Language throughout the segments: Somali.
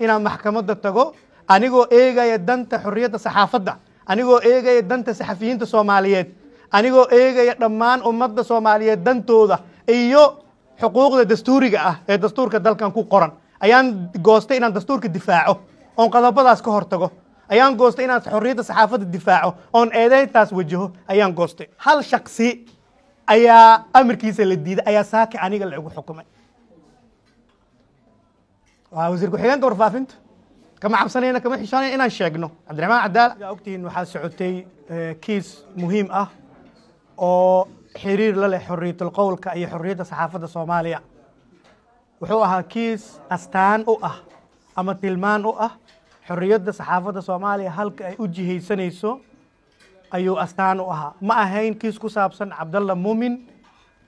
inaan maxkamadda tago anigoo eegaya danta xorriyadda saxaafadda anigoo eegaya danta saxafiyiinta soomaaliyeed anigoo eegaya dhammaan ummadda soomaaliyeed dantooda iyo xuquuqda dastuuriga ah ee dastuurka dalkan ku qoran ayaan goostay inaan dastuurka difaaco oon qodobadaas ka hortago ayaan goostay inaan xorriyadda saxaafadda difaaco oon eedeyntaas wajaho ayaan goostay hal shaksi ayaa amarkiisa la diiday ayaa saaki aniga la igu xukumay waa wasiir ku-xigeenka warfaafinta kama cabsanayna kama xishoonayna inaan sheegno cabdiraxmaan cadaal yaa ogtihiin waxaa socotay eh, kiis muhiim ah oo xiriir la leh xorriyatul qowlka iyo xorriyadda saxaafadda soomaaliya wuxuu ahaa kiis astaan u ah ama tilmaan u ah xorriyadda saxaafadda soomaaliya halka ay u jihaysanayso ayuu astaan u ahaa ma ahayn kiis ku saabsan cabdalla muumin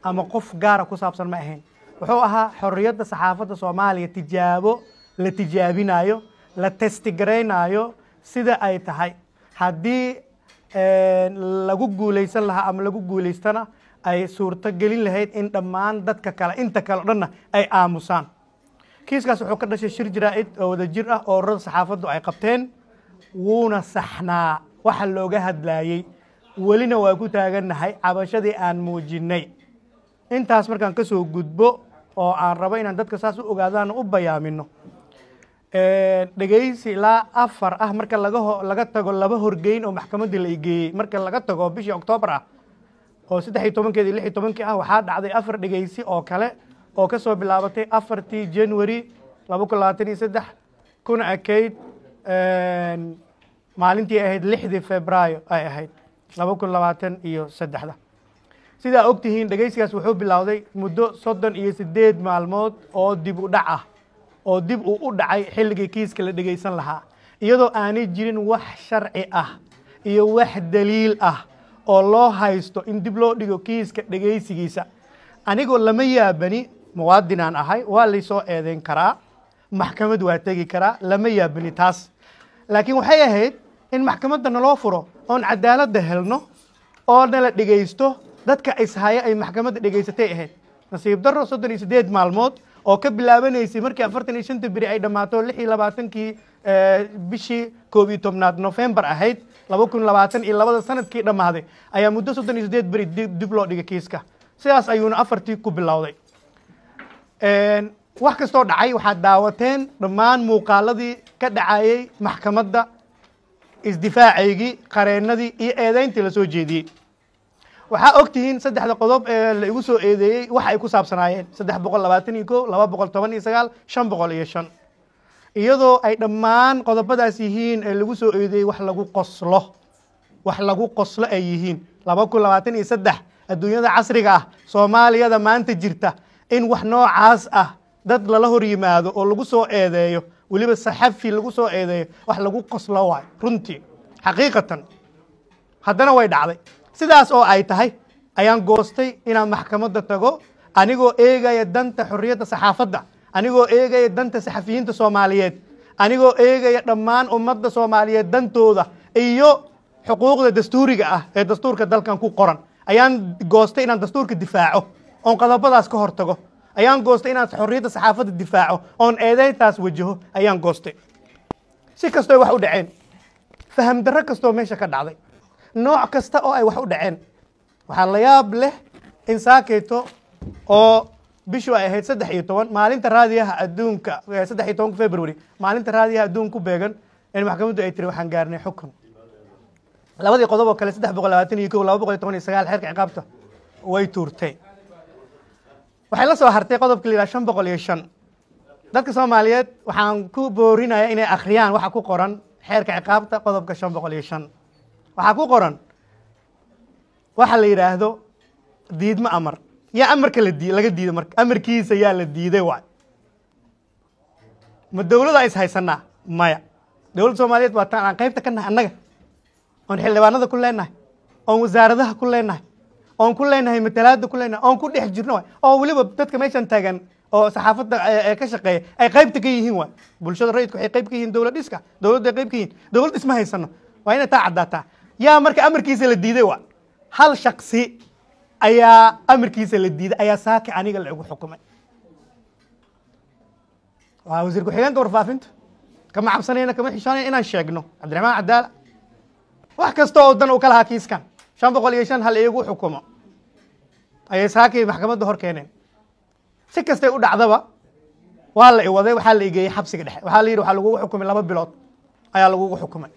ama qof gaara ku saabsan ma ahayn wuxuu ahaa xorriyadda saxaafadda soomaaliya tijaabo la tijaabinaayo la testigaraynayo sida ay tahay haddii eh, lagu guulaysan lahaa ama lagu guulaystana ay suurto gelin lahayd in dhammaan dadka kale inta kale o dhanna ay aamusaan kiiskaas wuxuu ka dhashay shir jaraa'id oo wada jir ah oo orada saxaafaddu ay qabteen wuuna saxnaa waxa looga hadlaayey welina waa ku taagannahay cabashadii aan muujinnay intaas markaan ka soo gudbo oo aan rabo inaan dadka saas u ogaadaan u bayaamino dhegeysi ilaa afar ah marka laga tago laba horgeyn oo maxkamadii la igeeyey marka laga tago bishii octoobar ah oo saddexiy tobankeedi lixi tobankii ah waxaa dhacday afar dhegeysi oo kale oo ka soo bilaabatay afartii january laba kun labaatan iyo saddex kuna ekeyd maalintii ahayd lixdii februaayo ay ahayd laba kun labaatan iyo saddexda sidaa og tihiin dhegaysigaas wuxuu bilowday muddo soddon iyo siddeed maalmood oo dib u dhac ah oo dib uu u dhacay xilligii kiiska la dhegaysan lahaa iyadoo aanay jirin wax sharci ah iyo wax daliil ah oo loo haysto in dib loo dhigo kiiska dhegaysigiisa anigoo lama yaabani muwaadinaan ahay waa laysoo eedeyn karaa maxkamad waa tegi karaa lama yaabani taas laakiin waxay ahayd in maxkamadda naloo furo oon cadaaladda helno oo nala dhegaysto dadka ishaya ay maxkamadda dhegaysatay ahayd nasiib daro soddon iyo siddeed maalmood oo ka bilaabanaysay markii afartan iyo shanta beri ay dhammaato lix iyo labaatankii eh, bishii koob iyo tobnaad nofembar ahayd laba kun labaatan iyo labada sanadkii dhammaaday ayaa muddo soddon iyo siddeed beri dib loo dhigay kiiska sidaas ayuuna afartii ku bilowday wax kastoo dhacay waxaad daawateen dhammaan muuqaaladii ka dhacayey maxkamadda isdifaacaygii qareennadii iyo eedayntii lasoo jeediyey waxaa og tihiin saddexda qodob ee la igu soo eedeeyey wax ay ku saabsanaayeen saddex boqol labaatan iyo ko laba boqol toban iyo sagaal shan boqol iyo shan iyadoo ay dhammaan qodobadaas yihiin ee lagu soo eedeeyey wax lagu qoslo wax lagu qoslo ay yihiin laba kun labaatan iyo saddex adduunyada casriga ah soomaaliyada maanta jirta in wax noocaas ah dad lala hor yimaado oo lagu soo eedeeyo weliba saxafi lagu soo eedeeyo wax lagu qoslo waayo runtii xaqiiqatan haddana way dhacday sidaas oo ay tahay ayaan goostay inaan maxkamadda tago anigoo eegaya danta xorriyadda saxaafadda anigoo eegaya danta saxafiyiinta soomaaliyeed anigoo eegaya dhammaan ummadda soomaaliyeed dantooda iyo xuquuqda dastuuriga ah ee dastuurka dalkan ku qoran ayaan goostay inaan dastuurka difaaco oon qodobadaas ka hor tago ayaan goostay inaan xorriyadda saxaafadda difaaco oon eedeyntaas wajaho ayaan goostay si kastoo wax u dhaceen faham darro kastoo meesha ka dhacday nooc kasta oo ay wax u dhaceen waxaa la yaab leh in saakayto oo bishu ay ahayd saddex iyo toban maalinta raadiyaha adduunka eh, saddex iyo tobanka february maalinta raadiyaha adduunka ku beegan in maxkamaddu ah ay tiri waxaan gaarnay xukun labadii qodob oo kale saddex boqol labaatan iyo ko laba boqol iyo toban iyo sagaal xeerka ciqaabta way tuurtay waxay la soo hartay qodobka la yidhaha shan boqol iyo shan dadka soomaaliyeed waxaan ku boorinaya inay akhriyaan waxa ku qoran xeerka ciqaabta qodobka shan boqol iyo shan waxaa ku qoran waxa la yidhaahdo diidma amar yaa amarka la dii laga diiday marka amarkiisa yaa la diiday waay ma dowladaa is haysanaa maya dowladda soomaaliyeed waa taan aan qaybta ka nahay annaga oon xildhibaanada ku leenahay oon wasaaradaha ku leenahay oon ku leenahay matalaada ku leenahay oon ku dhex jirno waay oo weliba dadka meeshan taagan oo saxaafadda ka shaqeeya ay qaybta ka yihiin waay bulshada rayidku waxay qayb ka yihiin dowlad dhiska dowladda ay qayb ka yihiin dowlad isma haysano waa inay taa caddaataa yaa marka amarkiisa la diiday wa hal shaksi ayaa amarkiisa la diiday ayaa saaki aniga lagu xukumay waa wasiir ku-xigeenka warfaafintu kama cabsanayna kama xishoonaya inaan sheegno cabdiraxmaan cadaala wax kasta oo dan uu ka kiiskan shan boqol iyo shan hal iigu xukumo ayay saakii maxkamadda hor keeneen si kastay u dhacdaba waa la iwaday waxaa la igeeyey xabsiga dhexe waxaa la yidhi waxaa lagugu xukumay laba bilood ayaa lagugu xukumay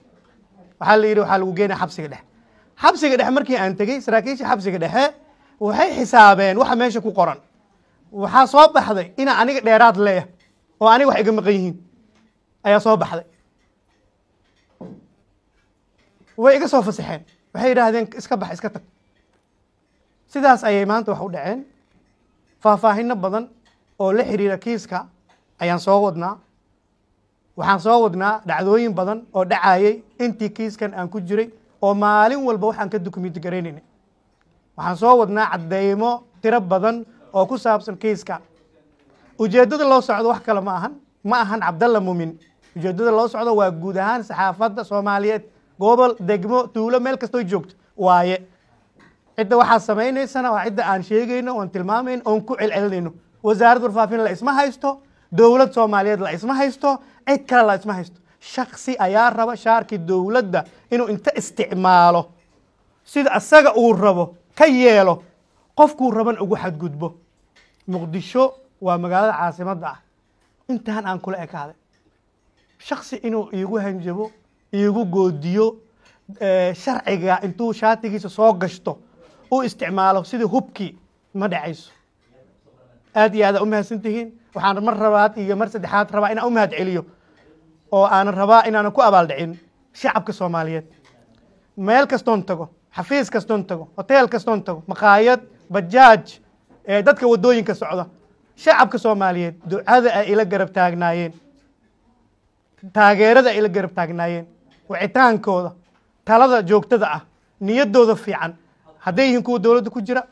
waxaa la yidhi waxaa lagu geenaya xabsiga dhexe xabsiga dhexe markii aan tegey saraakiisha xabsiga dhexe waxay xisaabeen waxa meesha ku qoran waxaa soo baxday inaa aniga dheeraad leeya oo aniga wax iga maqan yihiin ayaa soo baxday way iga soo fasaxeen waxay yidhaahdeen iska bax iska tag sidaas ayay maanta wax u dhaceen faahfaahino badan oo la xiriira kiiska ayaan soo wadnaa waxaan soo wadnaa dhacdooyin badan oo dhacayey intii kiiskan aan ku jiray oo maalin walba waxaan ka dukumenti garaynayna waxaan soo wadnaa caddaymo tiro badan oo ku saabsan kiiska ujeeddada loo socdo wax kale ma ahan ma ahan cabdalla mumin ujeeddada loo socdo waa guud ahaan saxaafadda soomaaliyeed gobol degmo tuulo meel kastoo joogto waaye cidda waxaa samaynaysana waa cidda aan sheegayno oon tilmaamayno oon ku celcelinayno wasaaradda warfaafin la isma haysto dowlad soomaaliyeed la isma haysto cid kale la isma haysto shaksi ayaa raba shaarkii dowladda inuu inta isticmaalo sida asaga uu rabo ka yeelo qofkuu raban ugu xadgudbo muqdisho waa magaalada caasimadda ah intaan aan kula ekaaday shaksi inuu iigu hanjabo iigu goodiyo sharciga intuu shaatigiisa soo gashto uu isticmaalo sidii hubkii ma dhacayso aad iyo aada a umahadsan tihiin waxaan mar rabaad iyo mar saddexaad rabaa inaan umahad celiyo oo aanan rabaa inaana ku abaaldhicin shacabka soomaaliyeed meel kastoon tago xafiis kastoon tago hoteel kastoon tago maqaayad bajaaj ee dadka waddooyinka socda shacabka soomaaliyeed ducada ay ila garab taagnaayeen taageerada ay ila garab taagnaayeen wicitaankooda talada joogtada ah niyaddooda fiican hadday yihiin kuwa dowladda ku jira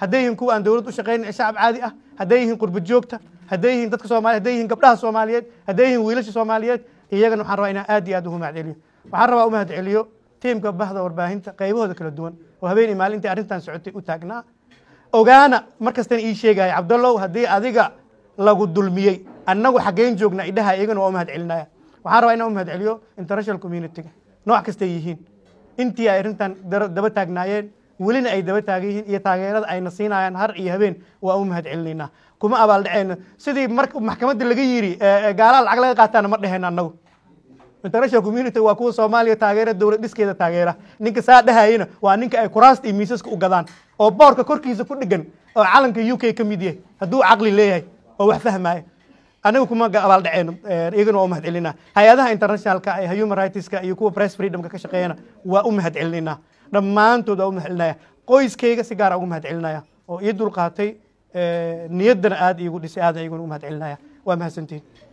hadday yihiin kuwa aan dowlad u shaqaynin ee shacab caadi ah hadday yihiin qurba joogta hadday yihiin dadka soomaliya hadday yihiin gabdhaha soomaaliyeed hadday yihiin wiilasha soomaaliyeed iyagana waxaan rabaa inaan aad iyo aad u mahad celiyo waxaan rabaa u mahad celiyo tiimka bahda warbaahinta qaybahooda kala duwan oo habeen iyo maalin intay arrintan socotay u taagnaa ogaana markastan ii sheegaya cabdallow haddii adiga lagu dulmiyey annagu xaggeen joognaa idhaha iyagana waa u mahad celinaya waxaan rabaa inaan u mahad celiyo international community-ga nooc kastay yihiin intii ay arrintan daba taagnaayeen welina ay daba taagan yihiin iyo taageerada ayna siinayaan har iyo habeen waa u mahad celinaynaa kuma abaal dhaceyna sidii mar maxkamadda laga yidhi eh, eh, gaalaa lacag laga qaataana ma dheheen annagu international community waa kuwa soomaaliya taageera dowlad dhiskeeda taageera ninka saa dhahayana waa ninka ay kuraasta iyo miisaska u gadaan oo boorka korkiisa ku dheggan oo calanka u k ka mid yahay hadduu caqli leeyahay oo wax fahmaayo anaga kuma abaal dhaceyno eh, iyagana waa u mahad celinaa hay-adaha internationalka human rightska iyo kuwa press freedomka ka shaqeeyana waa u mahad celinaa dhammaantood waa u mahadcelinaya qoyskayga si gaara ah ugu mahad oo ii dulqaatay eh, niyaddana aada iigu dhisay aadna iiguna ugu mahad waa mahadsantihin